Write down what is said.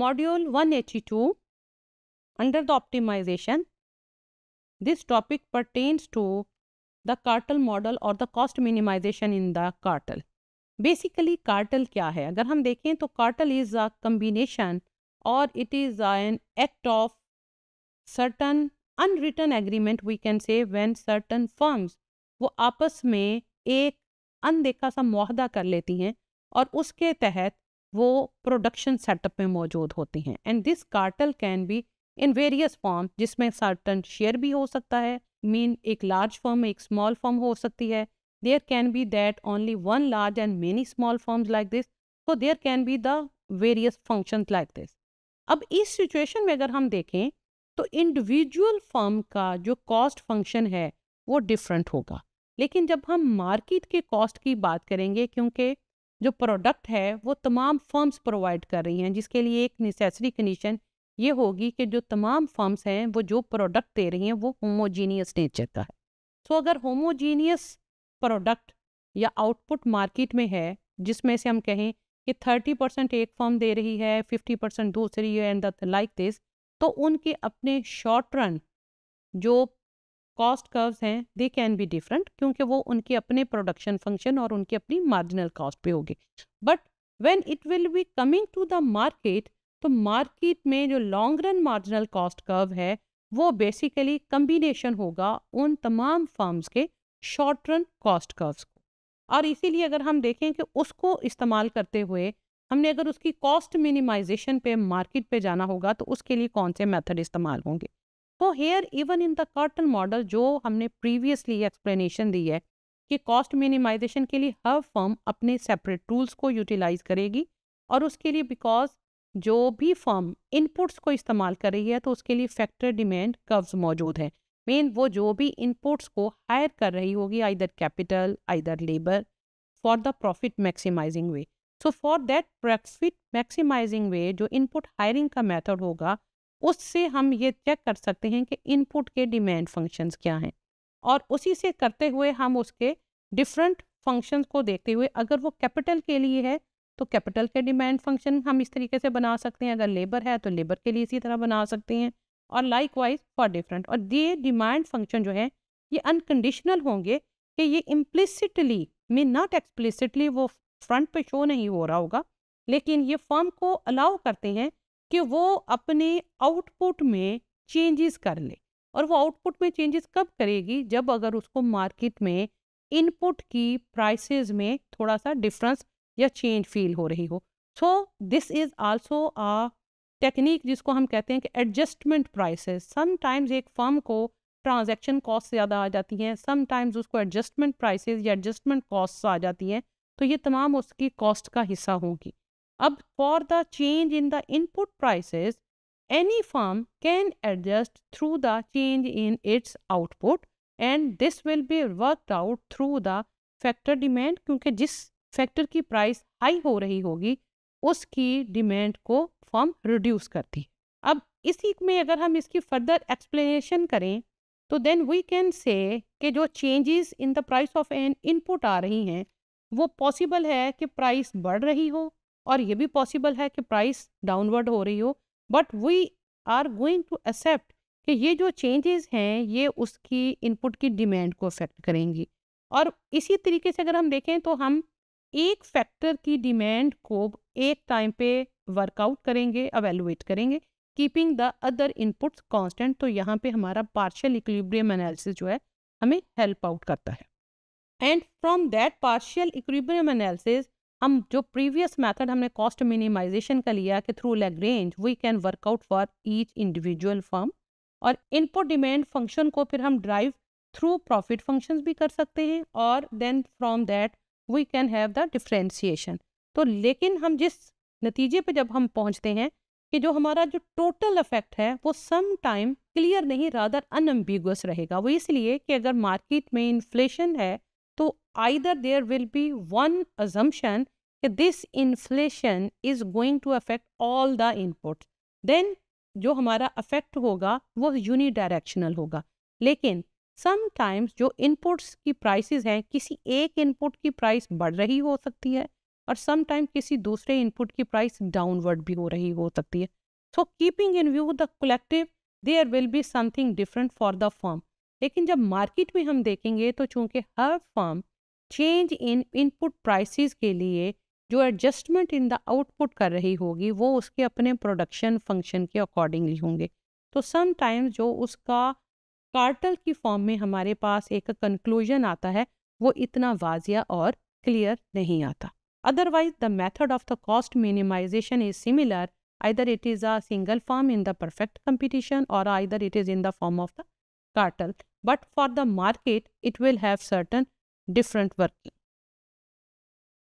module 182 under the optimisation this topic pertains to the cartel model और the cost minimisation in the cartel basically cartel क्या है अगर हम देखें तो कार्टल इज अ कम्बिनेशन और it is an act of certain unwritten agreement we can say when certain firms वो आपस में एक अनदेखा सा माहदा कर लेती हैं और उसके तहत वो प्रोडक्शन सेटअप में मौजूद होती हैं and this cartel can be in various form जिसमें सर्टन शेयर भी हो सकता है मीन एक लार्ज फॉर्म एक स्मॉल फॉर्म हो सकती है there can be that only one large and many small firms like this तो there can be the various function like this अब इस सिचुएशन में अगर हम देखें तो इंडिविजुअल फर्म का जो कॉस्ट फंक्शन है वो डिफरेंट होगा लेकिन जब हम मार्केट के कॉस्ट की बात करेंगे क्योंकि जो प्रोडक्ट है वो तमाम फर्म्स प्रोवाइड कर रही हैं जिसके लिए एक नेसेसरी कंडीशन ये होगी कि जो तमाम फर्म्स हैं वो जो प्रोडक्ट दे रही हैं वो होमोजीनियस नेचर का है सो so, अगर होमोजीनियस प्रोडक्ट या आउटपुट मार्केट में है जिसमें से हम कहें कि थर्टी परसेंट एक फर्म दे रही है फिफ्टी परसेंट दूसरी है एंड लाइक दिस तो उनके अपने शॉर्ट रन जो कॉस्ट कर्व्स हैं दे कैन बी डिफरेंट क्योंकि वो उनके अपने प्रोडक्शन फंक्शन और उनकी अपनी मार्जिनल कॉस्ट पे होगी but when it will be coming to the market तो मार्केट में जो long run marginal cost curve है वो बेसिकली कम्बिनेशन होगा उन तमाम फर्म्स के शॉर्ट रन कॉस्ट कर्व्स को और इसीलिए अगर हम देखें कि उसको इस्तेमाल करते हुए हमने अगर उसकी कॉस्ट मिनिमाइजेशन पे मार्केट पे जाना होगा तो उसके लिए कौन से मेथड इस्तेमाल होंगे तो here even in the cartel model जो हमने प्रीवियसली एक्सप्लेनेशन दी है कि कॉस्ट मिनिमाइजेशन के लिए हर फर्म अपने सेपरेट टूल्स को यूटिलाइज करेगी और उसके लिए बिकॉज जो भी फर्म इनपुट्स को इस्तेमाल कर रही है तो उसके लिए फैक्टर डिमांड कर्व्स मौजूद हैं मेन वो जो भी इनपुट्स को हायर कर रही होगी either capital either labour for the profit maximising way so for that profit maximising way जो इनपुट हायरिंग का मेथड होगा उससे हम ये चेक कर सकते हैं कि इनपुट के डिमांड फंक्शंस क्या हैं और उसी से करते हुए हम उसके डिफरेंट फंक्शंस को देखते हुए अगर वो कैपिटल के लिए है तो कैपिटल के डिमांड फंक्शन हम इस तरीके से बना सकते हैं अगर लेबर है तो लेबर के लिए इसी तरह बना सकते हैं और लाइक वाइज फॉर डिफरेंट और ये डिमांड फंक्शन जो है ये अनकंडीशनल होंगे कि ये इम्प्लिसिटली मीन नॉट एक्सप्लिसिटली वो फ्रंट पे शो नहीं हो रहा होगा लेकिन ये फॉर्म को अलाउ करते हैं कि वो अपने आउटपुट में चेंजेस कर ले और वो आउटपुट में चेंजेस कब करेगी जब अगर उसको मार्केट में इनपुट की प्राइसेस में थोड़ा सा डिफरेंस या चेंज फील हो रही हो so this is also a technique जिसको हम कहते हैं कि एडजस्टमेंट प्राइसेस समटाइम्स एक फर्म को ट्रांजैक्शन कॉस्ट ज़्यादा आ जाती हैं समटाइम्स उसको एडजस्टमेंट प्राइसेस या एडजस्टमेंट कॉस्ट आ जाती हैं तो ये तमाम उसकी कॉस्ट का हिस्सा होगी अब for the change in the input prices any firm can adjust through the change in its output and this will be work out through the factor demand क्योंकि जिस फैक्टर की प्राइस हाई हो रही होगी उसकी डिमांड को farm reduce करती है अब इसी में अगर हम इसकी फर्दर एक्सप्लेनेशन करें तो देन वी कैन से कि जो changes in the price of an input आ रही हैं वो पॉसिबल है कि प्राइस बढ़ रही हो और ये भी पॉसिबल है कि प्राइस डाउनवर्ड हो रही हो but we are going to accept कि ये जो चेंजेस हैं ये उसकी इनपुट की डिमांड को अफेक्ट करेंगी और इसी तरीके से अगर हम देखें तो हम एक फैक्टर की डिमांड को एक टाइम पे वर्कआउट करेंगे अवेलुएट करेंगे keeping the other inputs constant तो यहाँ पे हमारा पार्शियल इक्विब्रियम एनालिसिस जो है हमें हेल्प आउट करता है and from that partial equilibrium analysis हम जो प्रीवियस मेथड हमने कॉस्ट मिनिमाइजेशन का लिया कि through Lagrange we can work out for each individual firm और इनपुट डिमांड फंक्शन को फिर हम ड्राइव थ्रू प्रॉफिट फंक्शंस भी कर सकते हैं और then from that we can have the differentiation तो लेकिन हम जिस नतीजे पर जब हम पहुँचते हैं कि जो हमारा जो टोटल इफेक्ट है वो सम टाइम क्लियर नहीं रादर अनएम्बिगस रहेगा वो इसलिए कि अगर मार्केट में इन्फ्लेशन है तो either there will be one assumption कि this inflation is going to affect all the input then जो हमारा अफेक्ट होगा वो यूनिडायरेक्शनल होगा लेकिन समटाइम्स जो इनपुट्स की प्राइसेस हैं किसी एक इनपुट की प्राइस बढ़ रही हो सकती है और समटाइम किसी दूसरे इनपुट की प्राइस डाउनवर्ड भी हो रही हो सकती है so keeping in view the collective there will be something different for the firm लेकिन जब मार्केट में हम देखेंगे तो चूंकि हर firm change in input prices के लिए जो एडजस्टमेंट इन द आउटपुट कर रही होगी वो उसके अपने प्रोडक्शन फंक्शन के अकॉर्डिंगली होंगे तो टाइम्स जो उसका कार्टल की फॉर्म में हमारे पास एक कंक्लूजन आता है वो इतना वाजिया और क्लियर नहीं आता otherwise the method of the cost minimization is similar either it is a single firm in the perfect competition और either it is in the form of the cartel but for the market it will have certain different working